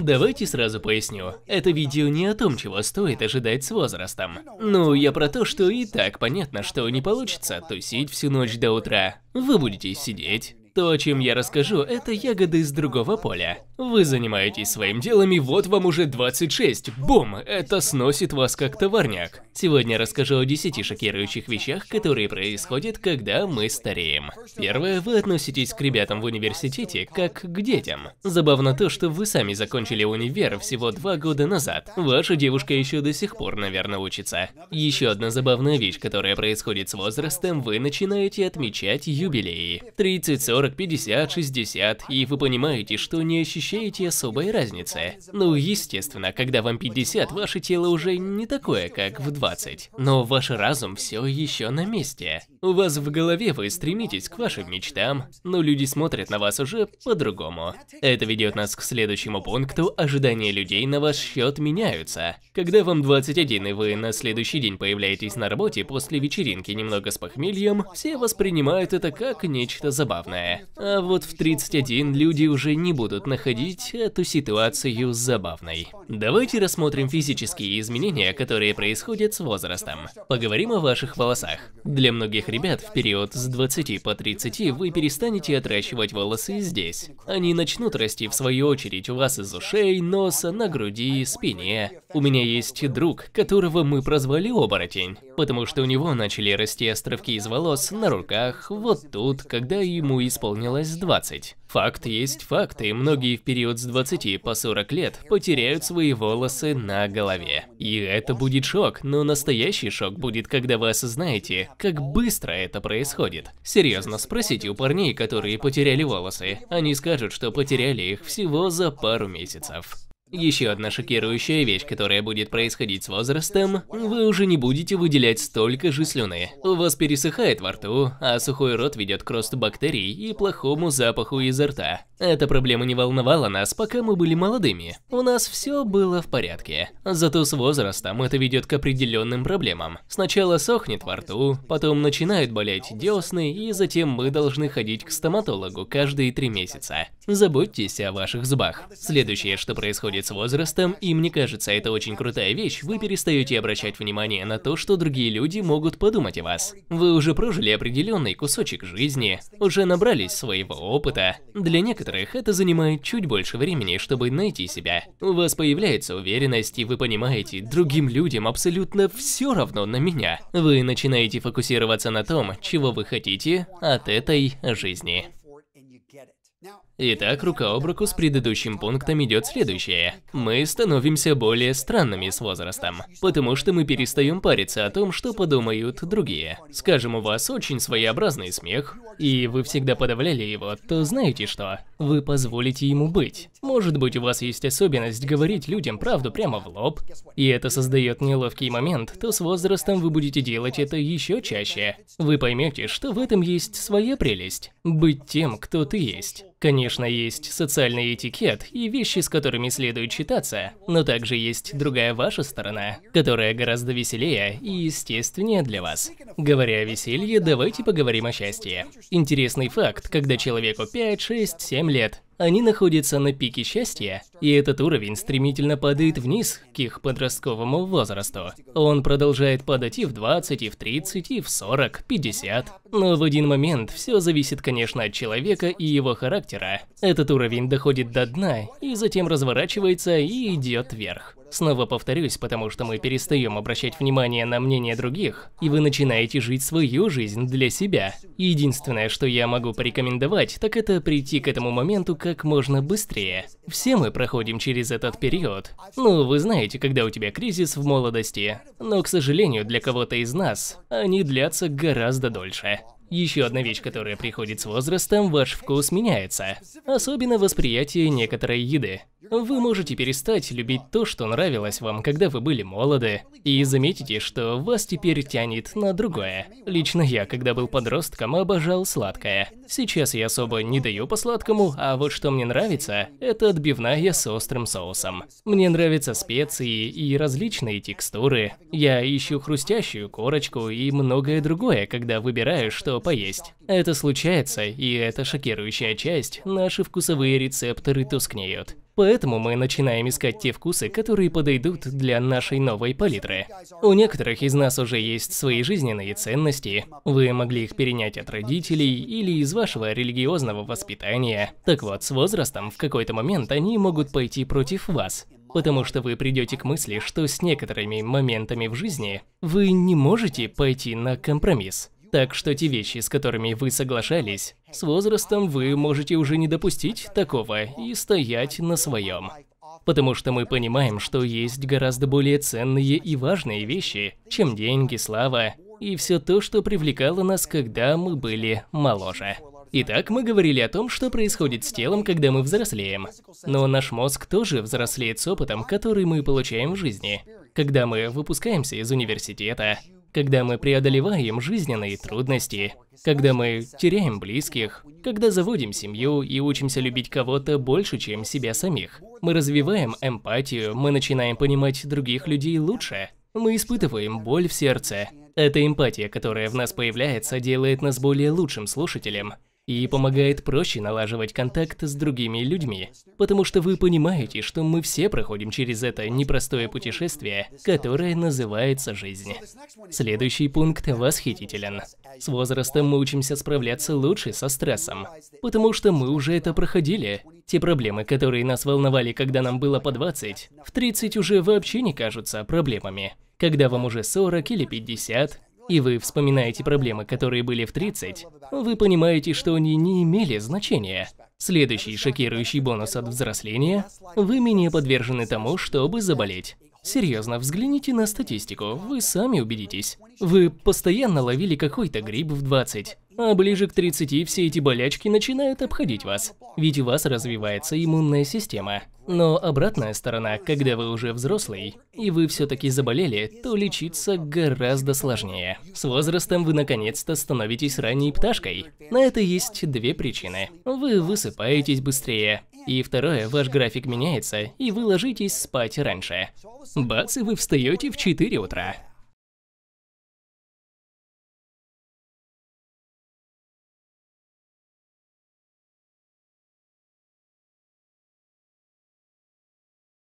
Давайте сразу поясню. Это видео не о том, чего стоит ожидать с возрастом. Ну, я про то, что и так понятно, что не получится тусить всю ночь до утра. Вы будете сидеть. То, о чем я расскажу, это ягоды из другого поля. Вы занимаетесь своим делами. вот вам уже 26. Бум! Это сносит вас как товарняк. Сегодня я расскажу о 10 шокирующих вещах, которые происходят, когда мы стареем. Первое, вы относитесь к ребятам в университете как к детям. Забавно то, что вы сами закончили универ всего два года назад. Ваша девушка еще до сих пор, наверное, учится. Еще одна забавная вещь, которая происходит с возрастом, вы начинаете отмечать юбилеи. 30, 40, 50, 60, и вы понимаете, что не ощущаете ощущаете особой разницы. Ну, естественно, когда вам 50, ваше тело уже не такое, как в 20. Но ваш разум все еще на месте. У вас в голове вы стремитесь к вашим мечтам, но люди смотрят на вас уже по-другому. Это ведет нас к следующему пункту, ожидания людей на ваш счет меняются. Когда вам 21 и вы на следующий день появляетесь на работе после вечеринки немного с похмельем, все воспринимают это как нечто забавное. А вот в 31 люди уже не будут находить эту ситуацию забавной. Давайте рассмотрим физические изменения, которые происходят с возрастом. Поговорим о ваших волосах. Для многих ребят в период с 20 по 30 вы перестанете отращивать волосы здесь. Они начнут расти в свою очередь у вас из ушей, носа, на груди, спине. У меня есть друг, которого мы прозвали оборотень, потому что у него начали расти островки из волос на руках вот тут, когда ему исполнилось 20. Факт есть факт, и многие в период с 20 по 40 лет потеряют свои волосы на голове. И это будет шок, но настоящий шок будет, когда вы осознаете, как быстро быстро это происходит. Серьезно, спросите у парней, которые потеряли волосы. Они скажут, что потеряли их всего за пару месяцев. Еще одна шокирующая вещь, которая будет происходить с возрастом, вы уже не будете выделять столько же слюны. У вас пересыхает во рту, а сухой рот ведет к росту бактерий и плохому запаху изо рта. Эта проблема не волновала нас, пока мы были молодыми. У нас все было в порядке. Зато с возрастом это ведет к определенным проблемам. Сначала сохнет во рту, потом начинают болеть десны, и затем мы должны ходить к стоматологу каждые три месяца. Заботьтесь о ваших зубах. Следующее, что происходит приходит с возрастом, и мне кажется, это очень крутая вещь, вы перестаете обращать внимание на то, что другие люди могут подумать о вас. Вы уже прожили определенный кусочек жизни, уже набрались своего опыта. Для некоторых это занимает чуть больше времени, чтобы найти себя. У вас появляется уверенность, и вы понимаете, другим людям абсолютно все равно на меня. Вы начинаете фокусироваться на том, чего вы хотите от этой жизни. Итак, рука об руку с предыдущим пунктом идет следующее. Мы становимся более странными с возрастом, потому что мы перестаем париться о том, что подумают другие. Скажем, у вас очень своеобразный смех, и вы всегда подавляли его, то знаете что? Вы позволите ему быть. Может быть, у вас есть особенность говорить людям правду прямо в лоб, и это создает неловкий момент, то с возрастом вы будете делать это еще чаще. Вы поймете, что в этом есть своя прелесть – быть тем, кто ты есть. Конечно, есть социальный этикет и вещи, с которыми следует считаться, но также есть другая ваша сторона, которая гораздо веселее и естественнее для вас. Говоря о веселье, давайте поговорим о счастье. Интересный факт, когда человеку 5, 6, 7 лет, они находятся на пике счастья, и этот уровень стремительно падает вниз к их подростковому возрасту. Он продолжает падать и в 20, и в 30, и в 40, 50. Но в один момент все зависит, конечно, от человека и его характера. Этот уровень доходит до дна и затем разворачивается и идет вверх. Снова повторюсь, потому что мы перестаем обращать внимание на мнение других, и вы начинаете жить свою жизнь для себя. Единственное, что я могу порекомендовать, так это прийти к этому моменту как можно быстрее. Все мы про проходим через этот период. Ну, вы знаете, когда у тебя кризис в молодости. Но, к сожалению, для кого-то из нас они длятся гораздо дольше. Еще одна вещь, которая приходит с возрастом, ваш вкус меняется. Особенно восприятие некоторой еды. Вы можете перестать любить то, что нравилось вам, когда вы были молоды, и заметите, что вас теперь тянет на другое. Лично я, когда был подростком, обожал сладкое. Сейчас я особо не даю по сладкому, а вот что мне нравится, это отбивная с острым соусом. Мне нравятся специи и различные текстуры. Я ищу хрустящую корочку и многое другое, когда выбираю, что поесть. Это случается, и это шокирующая часть, наши вкусовые рецепторы тускнеют. Поэтому мы начинаем искать те вкусы, которые подойдут для нашей новой палитры. У некоторых из нас уже есть свои жизненные ценности. Вы могли их перенять от родителей или из вашего религиозного воспитания. Так вот, с возрастом в какой-то момент они могут пойти против вас. Потому что вы придете к мысли, что с некоторыми моментами в жизни вы не можете пойти на компромисс. Так что те вещи, с которыми вы соглашались, с возрастом вы можете уже не допустить такого и стоять на своем. Потому что мы понимаем, что есть гораздо более ценные и важные вещи, чем деньги, слава и все то, что привлекало нас, когда мы были моложе. Итак, мы говорили о том, что происходит с телом, когда мы взрослеем. Но наш мозг тоже взрослеет с опытом, который мы получаем в жизни. Когда мы выпускаемся из университета, когда мы преодолеваем жизненные трудности, когда мы теряем близких, когда заводим семью и учимся любить кого-то больше, чем себя самих. Мы развиваем эмпатию, мы начинаем понимать других людей лучше. Мы испытываем боль в сердце. Эта эмпатия, которая в нас появляется, делает нас более лучшим слушателем, и помогает проще налаживать контакт с другими людьми, потому что вы понимаете, что мы все проходим через это непростое путешествие, которое называется жизнь. Следующий пункт восхитителен. С возрастом мы учимся справляться лучше со стрессом, потому что мы уже это проходили. Те проблемы, которые нас волновали, когда нам было по 20, в 30 уже вообще не кажутся проблемами. Когда вам уже 40 или 50, и вы вспоминаете проблемы, которые были в 30, вы понимаете, что они не имели значения. Следующий шокирующий бонус от взросления – вы менее подвержены тому, чтобы заболеть. Серьезно, взгляните на статистику, вы сами убедитесь. Вы постоянно ловили какой-то гриб в 20, а ближе к 30 все эти болячки начинают обходить вас, ведь у вас развивается иммунная система. Но обратная сторона, когда вы уже взрослый, и вы все-таки заболели, то лечиться гораздо сложнее. С возрастом вы наконец-то становитесь ранней пташкой. На это есть две причины. Вы высыпаетесь быстрее. И второе, ваш график меняется, и вы ложитесь спать раньше. Бац, и вы встаете в 4 утра.